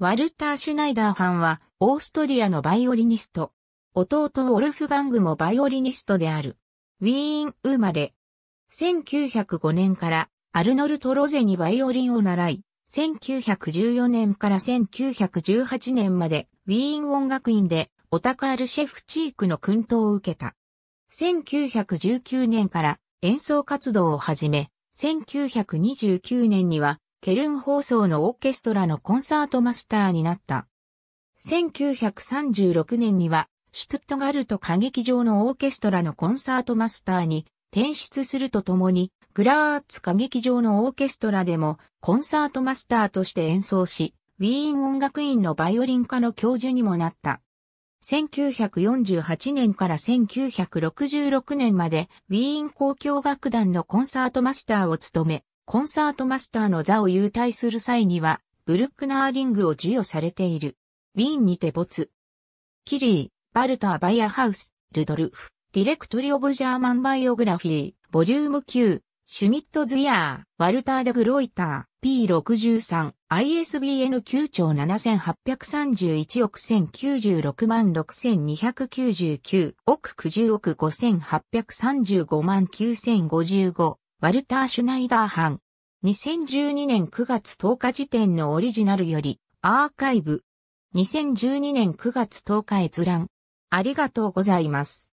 ワルター・シュナイダーハンは、オーストリアのバイオリニスト。弟ウォルフガングもバイオリニストである。ウィーン生まれ。1905年からアルノルト・ロゼにバイオリンを習い、1914年から1918年までウィーン音楽院でオタカール・シェフチークの訓導を受けた。1919年から演奏活動を始め、1929年にはケルン放送のオーケストラのコンサートマスターになった。1936年には、シュトゥットガルト歌劇場のオーケストラのコンサートマスターに転出するとともに、グラーツ歌劇場のオーケストラでもコンサートマスターとして演奏し、ウィーン音楽院のバイオリン科の教授にもなった。1948年から1966年までウィーン交響楽団のコンサートマスターを務め、コンサートマスターの座を優退する際には、ブルックナーリングを授与されている。ウィーンにて没。キリー、バルター・バイアハウス、ルドルフ、ディレクトリオブ・ジャーマン・バイオグラフィー、ボリューム9、シュミット・ズ・イヤー、ワルター・デ・グロイター、P63、ISBN 9兆7831億1096万6299億90億5835万9055ワルター・シュナイダー版。2012年9月10日時点のオリジナルより、アーカイブ。2012年9月10日閲覧。ありがとうございます。